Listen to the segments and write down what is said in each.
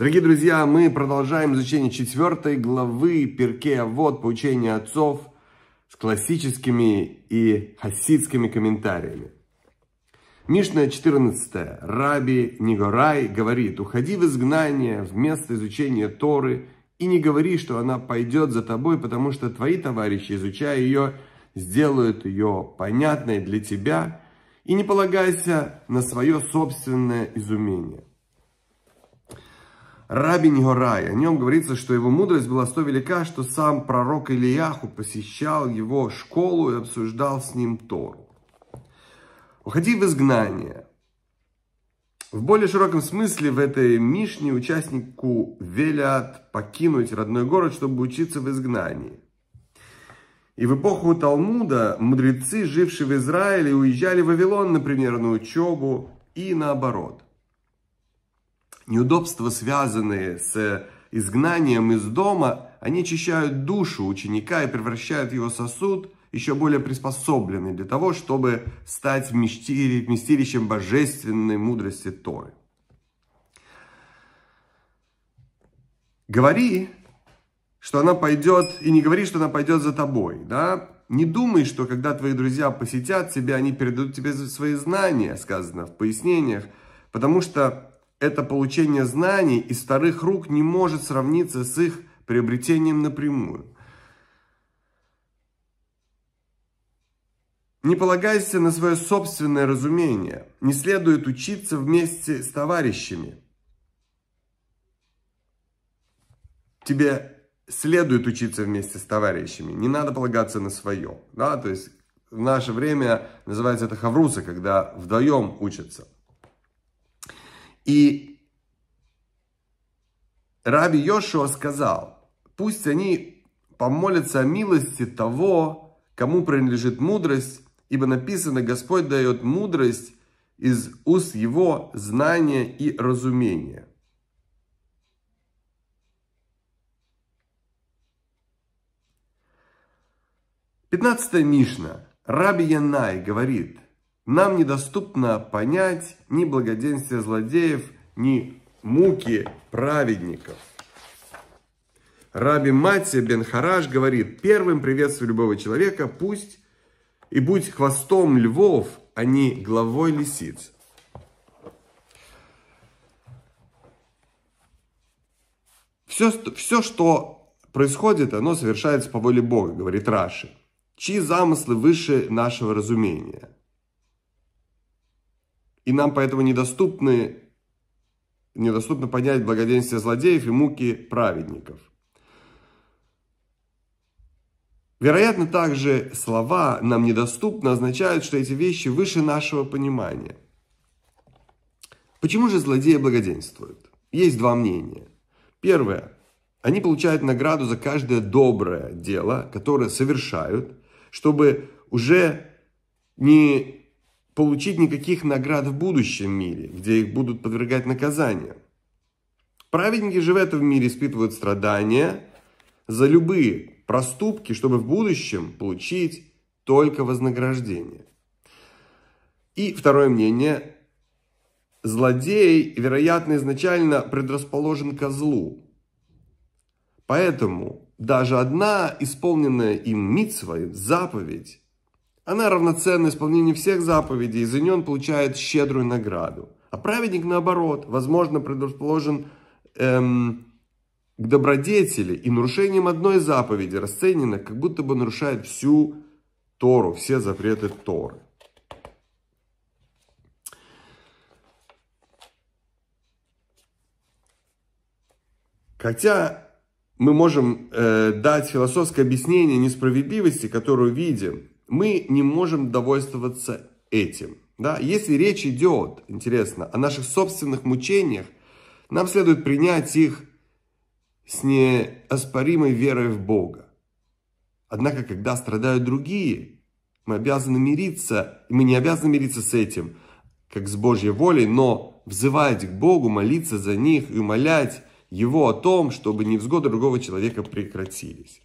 Дорогие друзья, мы продолжаем изучение четвертой главы Перкея Вот «Поучение отцов» с классическими и хасидскими комментариями. Мишна 14. Раби Нигорай говорит, уходи в изгнание вместо изучения Торы и не говори, что она пойдет за тобой, потому что твои товарищи, изучая ее, сделают ее понятной для тебя – и не полагайся на свое собственное изумение. Рабин Горай, о нем говорится, что его мудрость была столь велика, что сам пророк Ильяху посещал его школу и обсуждал с ним Тору. Уходи в изгнание. В более широком смысле в этой Мишне участнику велят покинуть родной город, чтобы учиться в изгнании. И в эпоху Талмуда мудрецы, жившие в Израиле, уезжали в Вавилон, например, на учебу и наоборот. Неудобства, связанные с изгнанием из дома, они очищают душу ученика и превращают его сосуд – еще более приспособленный для того, чтобы стать вместилищем божественной мудрости Торы. Говори что она пойдет, и не говори, что она пойдет за тобой, да? Не думай, что когда твои друзья посетят тебя, они передадут тебе свои знания, сказано в пояснениях, потому что это получение знаний из вторых рук не может сравниться с их приобретением напрямую. Не полагайся на свое собственное разумение. Не следует учиться вместе с товарищами. Тебе следует учиться вместе с товарищами, не надо полагаться на свое. Да? То есть в наше время называется это хавруса, когда вдвоем учатся. И Раби Йошуа сказал, пусть они помолятся о милости того, кому принадлежит мудрость, ибо написано, Господь дает мудрость из уст его знания и разумения. Пятнадцатая Мишна. Раби Янай говорит, нам недоступно понять ни благоденствие злодеев, ни муки праведников. Раби Матия бен Хараш говорит, первым приветствую любого человека, пусть и будь хвостом львов, а не главой лисиц. Все, все, что происходит, оно совершается по воле Бога, говорит Раши чьи замыслы выше нашего разумения. И нам поэтому недоступны, недоступно понять благоденствие злодеев и муки праведников. Вероятно, также слова «нам недоступны, означают, что эти вещи выше нашего понимания. Почему же злодеи благоденствуют? Есть два мнения. Первое. Они получают награду за каждое доброе дело, которое совершают – чтобы уже не получить никаких наград в будущем мире, где их будут подвергать наказанию. Праведники же в этом мире испытывают страдания за любые проступки, чтобы в будущем получить только вознаграждение. И второе мнение. Злодей, вероятно, изначально предрасположен ко злу. Поэтому даже одна исполненная им митсва, заповедь, она равноценна исполнению всех заповедей, и за нее он получает щедрую награду. А праведник, наоборот, возможно, предрасположен эм, к добродетели, и нарушением одной заповеди расценено, как будто бы нарушает всю Тору, все запреты Торы. Хотя мы можем э, дать философское объяснение несправедливости, которую видим, мы не можем довольствоваться этим. Да? Если речь идет, интересно, о наших собственных мучениях, нам следует принять их с неоспоримой верой в Бога. Однако, когда страдают другие, мы обязаны мириться, и мы не обязаны мириться с этим, как с Божьей волей, но взывать к Богу, молиться за них и умолять его о том, чтобы невзгоды другого человека прекратились.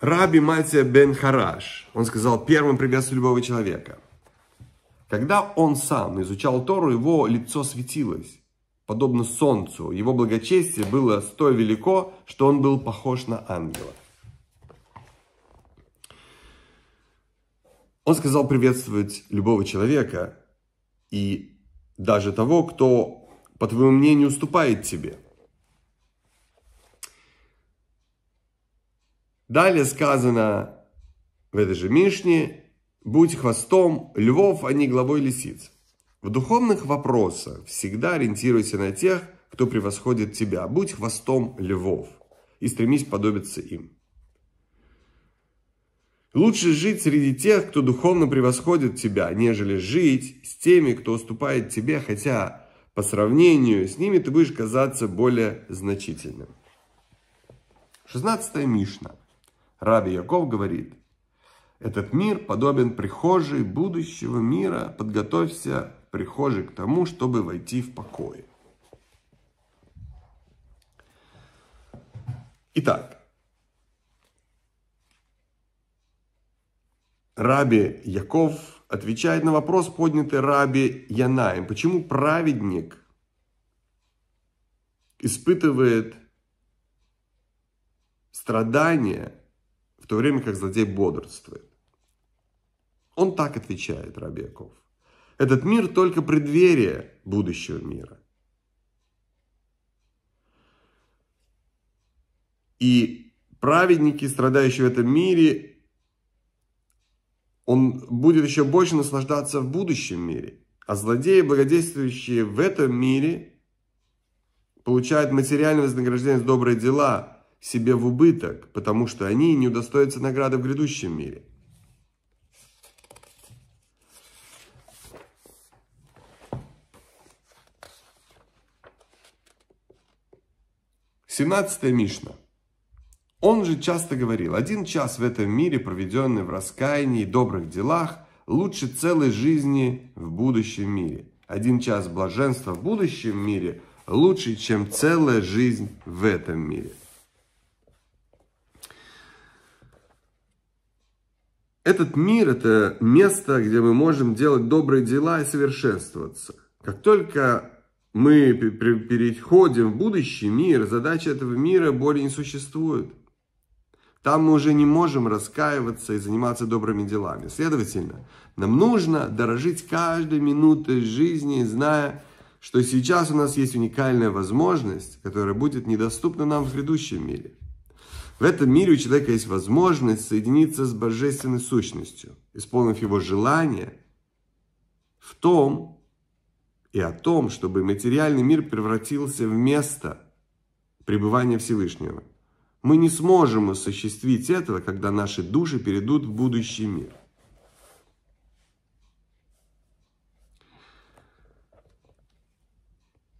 Раби Матия бен Хараш, он сказал, первым приветствую любого человека. Когда он сам изучал Тору, его лицо светилось, подобно солнцу. Его благочестие было столь велико, что он был похож на ангела. Он сказал приветствовать любого человека, и даже того, кто, по твоему мнению, уступает тебе. Далее сказано в этой же Мишне, будь хвостом львов, а не главой лисиц. В духовных вопросах всегда ориентируйся на тех, кто превосходит тебя. Будь хвостом львов и стремись подобиться им. Лучше жить среди тех, кто духовно превосходит тебя, нежели жить с теми, кто уступает тебе, хотя по сравнению с ними ты будешь казаться более значительным. 16 Мишна. Раби Яков говорит, этот мир подобен прихожей будущего мира, подготовься прихожей к тому, чтобы войти в покой. Итак, Раби Яков отвечает на вопрос, поднятый Раби Янаем. Почему праведник испытывает страдания, в то время как злодей бодрствует? Он так отвечает, Раби Яков. Этот мир только преддверие будущего мира. И праведники, страдающие в этом мире, он будет еще больше наслаждаться в будущем мире. А злодеи, благодействующие в этом мире, получают материальное вознаграждение за добрые дела себе в убыток, потому что они не удостоятся награды в грядущем мире. Семнадцатая Мишна – он же часто говорил, один час в этом мире, проведенный в раскаянии и добрых делах, лучше целой жизни в будущем мире. Один час блаженства в будущем мире лучше, чем целая жизнь в этом мире. Этот мир – это место, где мы можем делать добрые дела и совершенствоваться. Как только мы переходим в будущий мир, задача этого мира более не существует – там мы уже не можем раскаиваться и заниматься добрыми делами. Следовательно, нам нужно дорожить каждой минутой жизни, зная, что сейчас у нас есть уникальная возможность, которая будет недоступна нам в грядущем мире. В этом мире у человека есть возможность соединиться с божественной сущностью, исполнив его желание в том и о том, чтобы материальный мир превратился в место пребывания Всевышнего – мы не сможем осуществить этого, когда наши души перейдут в будущий мир.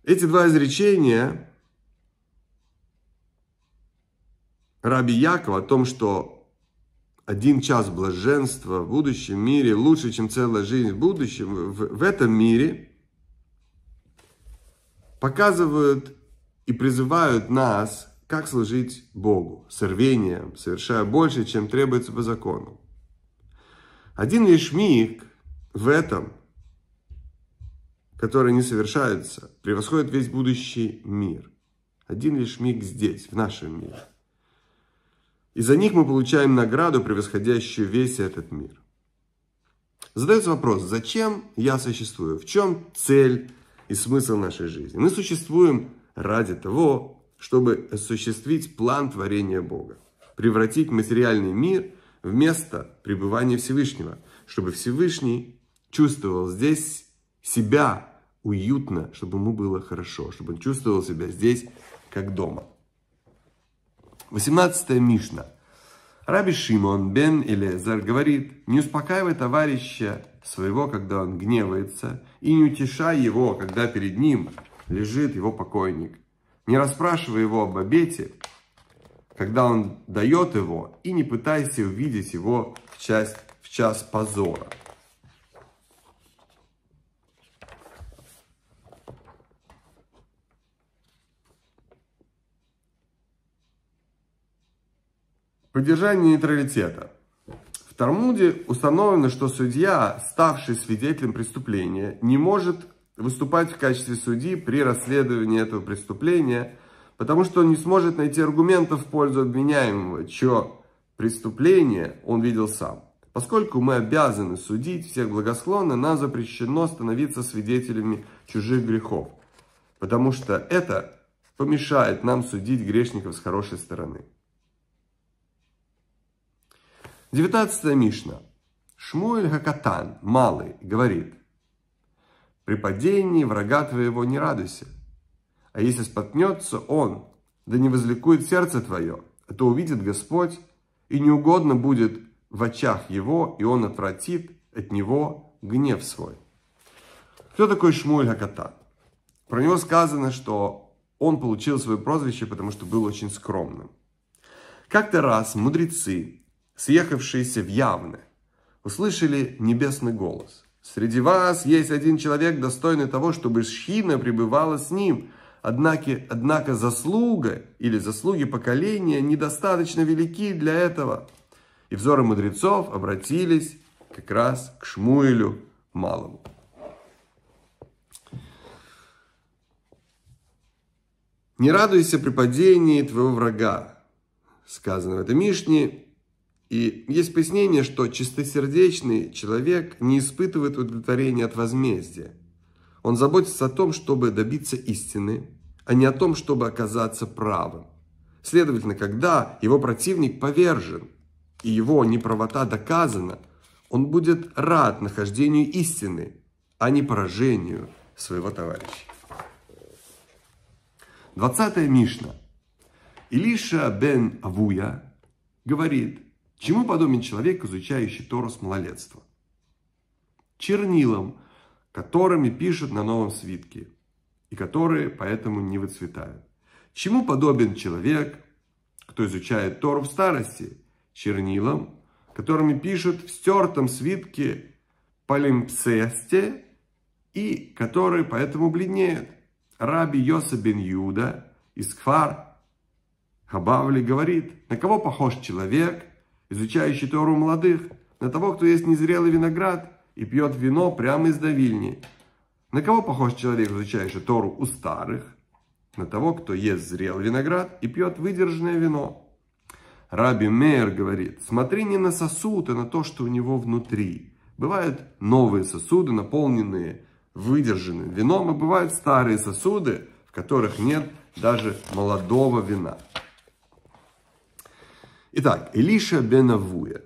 Эти два изречения Раби Якова о том, что один час блаженства в будущем мире лучше, чем целая жизнь в будущем, в, в этом мире, показывают и призывают нас как служить Богу с рвением, совершая больше, чем требуется по закону. Один лишь миг в этом, который не совершается, превосходит весь будущий мир. Один лишь миг здесь, в нашем мире. И за них мы получаем награду, превосходящую весь этот мир. Задается вопрос, зачем я существую? В чем цель и смысл нашей жизни? Мы существуем ради того, чтобы осуществить план творения Бога, превратить материальный мир в место пребывания Всевышнего, чтобы Всевышний чувствовал здесь себя уютно, чтобы ему было хорошо, чтобы он чувствовал себя здесь как дома. 18 Мишна. Раби Шимон бен Элезар говорит, не успокаивай товарища своего, когда он гневается, и не утешай его, когда перед ним лежит его покойник. Не расспрашивай его об обете, когда он дает его, и не пытайся увидеть его в часть в час позора. Поддержание нейтралитета. В Тармуде установлено, что судья, ставший свидетелем преступления, не может выступать в качестве судьи при расследовании этого преступления, потому что он не сможет найти аргументов в пользу обвиняемого, чье преступление он видел сам. Поскольку мы обязаны судить всех благосклонно, нам запрещено становиться свидетелями чужих грехов, потому что это помешает нам судить грешников с хорошей стороны. Девятнадцатая Мишна. Шмуэль Хакатан, малый, говорит, при падении врага твоего не радуйся. А если споткнется он, да не возликует сердце твое, а то увидит Господь, и неугодно будет в очах его, и он отвратит от него гнев свой. Кто такой Шмуль Хакатат? Про него сказано, что он получил свое прозвище, потому что был очень скромным. Как-то раз мудрецы, съехавшиеся в Явны, услышали небесный голос. Среди вас есть один человек, достойный того, чтобы шхина пребывала с ним. Однако, однако заслуга или заслуги поколения недостаточно велики для этого. И взоры мудрецов обратились как раз к Шмуэлю Малому. Не радуйся при падении твоего врага, сказано в этом Мишне, и есть пояснение, что чистосердечный человек не испытывает удовлетворения от возмездия. Он заботится о том, чтобы добиться истины, а не о том, чтобы оказаться правым. Следовательно, когда его противник повержен и его неправота доказана, он будет рад нахождению истины, а не поражению своего товарища. Двадцатая Мишна. Илиша бен Авуя говорит, Чему подобен человек, изучающий Тору с малолетства? Чернилам, которыми пишут на новом свитке, и которые поэтому не выцветают. Чему подобен человек, кто изучает Тору в старости? Чернилам, которыми пишут в стертом свитке полимпсесте, и которые поэтому бледнеют. Раби Йоса бен Юда из Кфар Хабавли говорит, на кого похож человек – изучающий Тору молодых, на того, кто ест незрелый виноград и пьет вино прямо из давильни. На кого похож человек, изучающий Тору у старых? На того, кто ест зрелый виноград и пьет выдержанное вино. Раби Мейер говорит, смотри не на сосуд, а на то, что у него внутри. Бывают новые сосуды, наполненные выдержанным вином, и бывают старые сосуды, в которых нет даже молодого вина. Итак, Илиша бен Авуя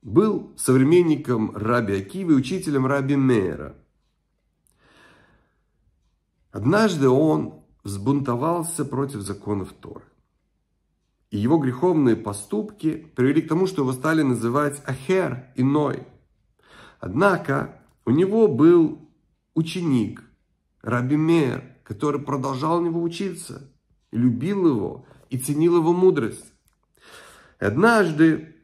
был современником Раби Акивы, учителем Раби Мейра. Однажды он взбунтовался против законов Торы. И его греховные поступки привели к тому, что его стали называть Ахер, иной. Однако у него был ученик, Раби Мейр, который продолжал у него учиться, любил его и ценил его мудрость. Однажды,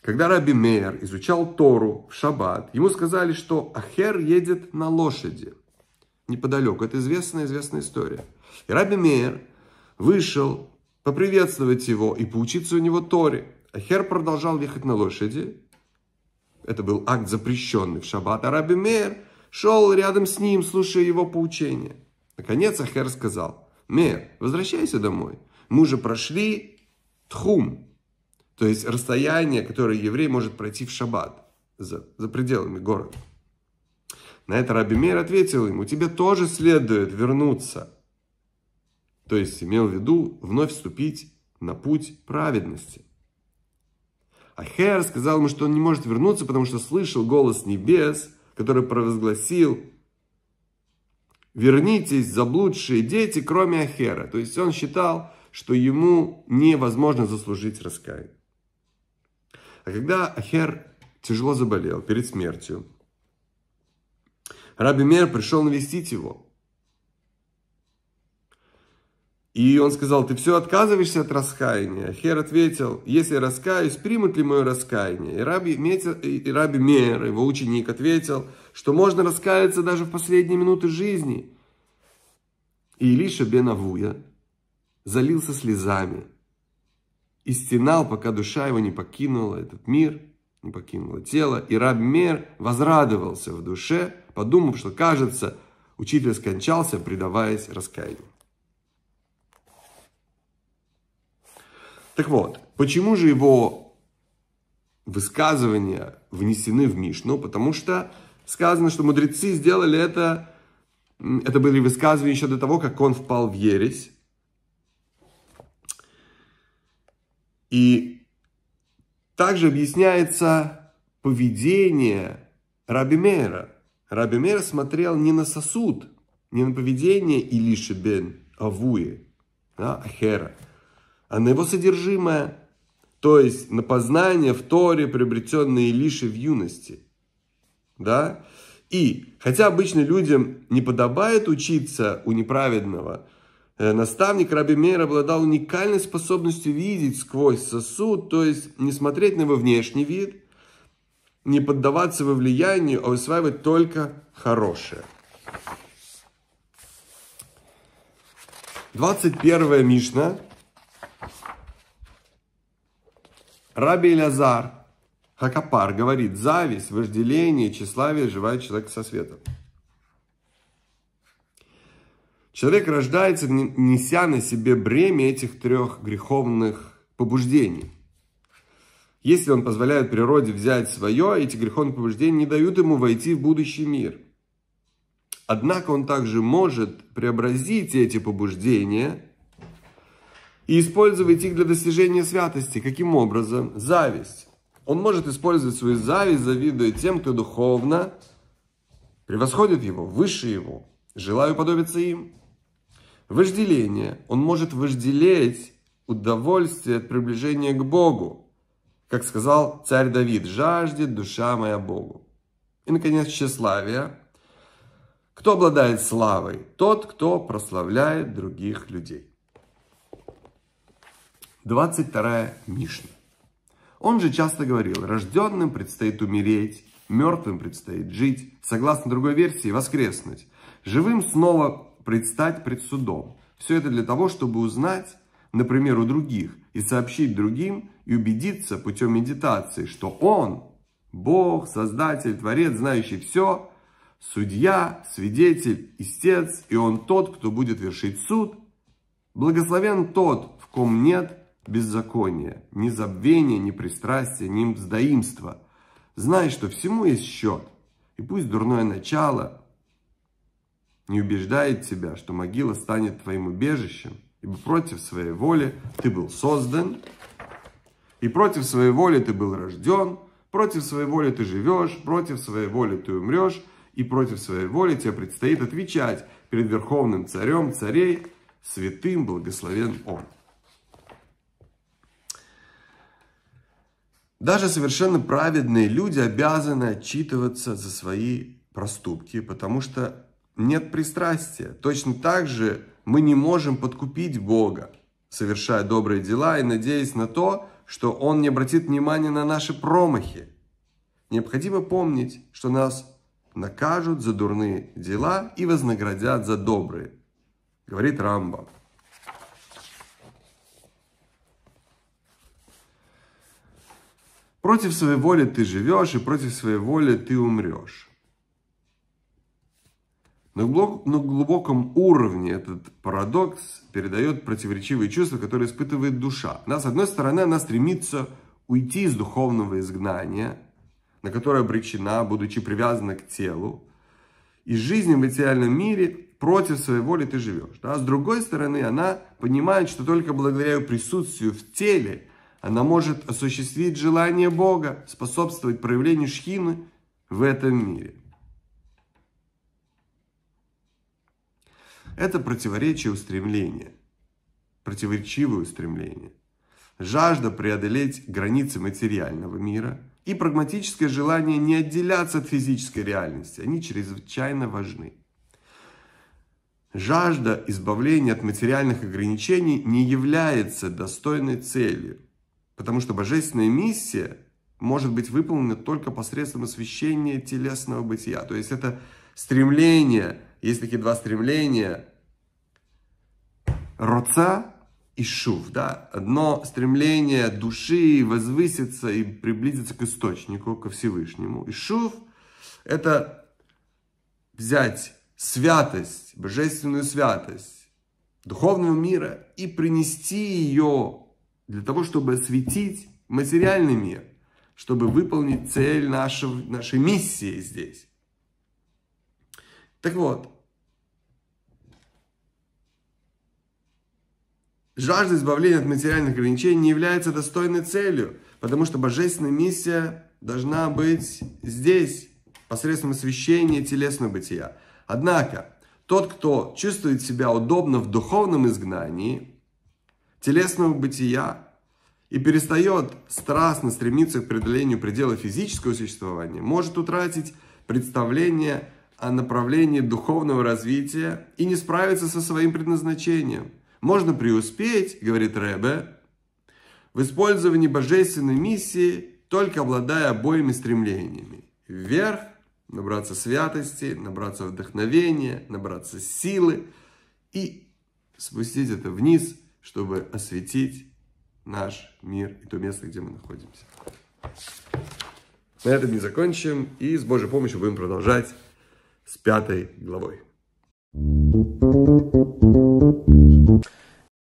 когда Раби Мейер изучал Тору в шаббат, ему сказали, что Ахер едет на лошади. Неподалеку. Это известная, известная история. И Раби Мейер вышел поприветствовать его и поучиться у него Торе. Ахер продолжал ехать на лошади. Это был акт запрещенный в шаббат. А Раби Мейер шел рядом с ним, слушая его поучение. Наконец Ахер сказал, Мейер, возвращайся домой. Мы уже прошли Тхум, то есть расстояние, которое еврей может пройти в шаббат за, за пределами города. На это Раби Мейр ответил ему, тебе тоже следует вернуться. То есть имел в виду вновь вступить на путь праведности. А Хер сказал ему, что он не может вернуться, потому что слышал голос небес, который провозгласил «Вернитесь, заблудшие дети, кроме Ахера». То есть он считал, что ему невозможно заслужить раскаяние. А когда Ахер тяжело заболел перед смертью, Раби Мер пришел навестить его. И он сказал, ты все отказываешься от раскаяния? Хер ответил, если раскаюсь, примут ли мое раскаяние? И Раби, Метер, и Раби Мейер, его ученик, ответил, что можно раскаяться даже в последние минуты жизни. И Илиша Бенавуя залился слезами и стенал, пока душа его не покинула этот мир, не покинула тело. И Рабмер возрадовался в душе, подумав, что, кажется, учитель скончался, предаваясь раскаянию. Так вот, почему же его высказывания внесены в Мишну? Потому что сказано, что мудрецы сделали это, это были высказывания еще до того, как он впал в ересь. И также объясняется поведение Раби Мейра. Раби Мейр смотрел не на сосуд, не на поведение Илиши бен Авуи, да, Ахера, а на его содержимое, то есть на познание в Торе, приобретенное Илиши в юности. Да? И хотя обычно людям не подобает учиться у неправедного – Э, наставник Раби Мейер обладал уникальной способностью видеть сквозь сосуд, то есть не смотреть на его внешний вид, не поддаваться его влиянию, а усваивать только хорошее. 21 Мишна. Раби Элязар Хакапар говорит, зависть, вожделение, тщеславие живает человек со светом. Человек рождается, неся на себе бремя этих трех греховных побуждений. Если он позволяет природе взять свое, эти греховные побуждения не дают ему войти в будущий мир. Однако он также может преобразить эти побуждения и использовать их для достижения святости. Каким образом? Зависть. Он может использовать свою зависть, завидуя тем, кто духовно превосходит его, выше его. Желаю подобиться им. Вожделение. Он может вожделеть удовольствие от приближения к Богу. Как сказал царь Давид, жаждет душа моя Богу. И, наконец, тщеславие. Кто обладает славой? Тот, кто прославляет других людей. 22 Мишна. Он же часто говорил, рожденным предстоит умереть, мертвым предстоит жить, согласно другой версии, воскреснуть, живым снова предстать пред судом. Все это для того, чтобы узнать, например, у других, и сообщить другим, и убедиться путем медитации, что Он, Бог, Создатель, Творец, знающий все, судья, свидетель, истец, и Он тот, кто будет вершить суд. Благословен тот, в ком нет беззакония, ни забвения, ни пристрастия, ни вздоимства, Знай, что всему есть счет, и пусть дурное начало – не убеждает тебя, что могила станет твоим убежищем, ибо против своей воли ты был создан, и против своей воли ты был рожден, против своей воли ты живешь, против своей воли ты умрешь, и против своей воли тебе предстоит отвечать перед Верховным Царем Царей, святым благословен Он. Даже совершенно праведные люди обязаны отчитываться за свои проступки, потому что нет пристрастия. Точно так же мы не можем подкупить Бога, совершая добрые дела и надеясь на то, что Он не обратит внимания на наши промахи. Необходимо помнить, что нас накажут за дурные дела и вознаградят за добрые, говорит Рамба. Против своей воли ты живешь, и против своей воли ты умрешь. На, глубоком уровне этот парадокс передает противоречивые чувства, которые испытывает душа. Она, с одной стороны, она стремится уйти из духовного изгнания, на которое обречена, будучи привязана к телу, и жизни в материальном мире против своей воли ты живешь. Да? С другой стороны, она понимает, что только благодаря ее присутствию в теле она может осуществить желание Бога, способствовать проявлению шхины в этом мире. Это противоречие устремления, противоречивые устремления. Жажда преодолеть границы материального мира и прагматическое желание не отделяться от физической реальности, они чрезвычайно важны. Жажда избавления от материальных ограничений не является достойной целью, потому что божественная миссия может быть выполнена только посредством освещения телесного бытия. То есть это стремление есть такие два стремления. Роца и шув, да, одно стремление души возвыситься и приблизиться к источнику, ко Всевышнему. И шув – это взять святость, божественную святость духовного мира и принести ее для того, чтобы осветить материальный мир, чтобы выполнить цель нашего, нашей миссии здесь. Так вот, жажда избавления от материальных ограничений не является достойной целью, потому что божественная миссия должна быть здесь, посредством освящения телесного бытия. Однако, тот, кто чувствует себя удобно в духовном изгнании, телесного бытия, и перестает страстно стремиться к преодолению предела физического существования, может утратить представление о направлении духовного развития и не справиться со своим предназначением. Можно преуспеть, говорит Ребе, в использовании божественной миссии, только обладая обоими стремлениями. Вверх, набраться святости, набраться вдохновения, набраться силы и спустить это вниз, чтобы осветить наш мир и то место, где мы находимся. На этом не закончим и с Божьей помощью будем продолжать с пятой главой. Thank you.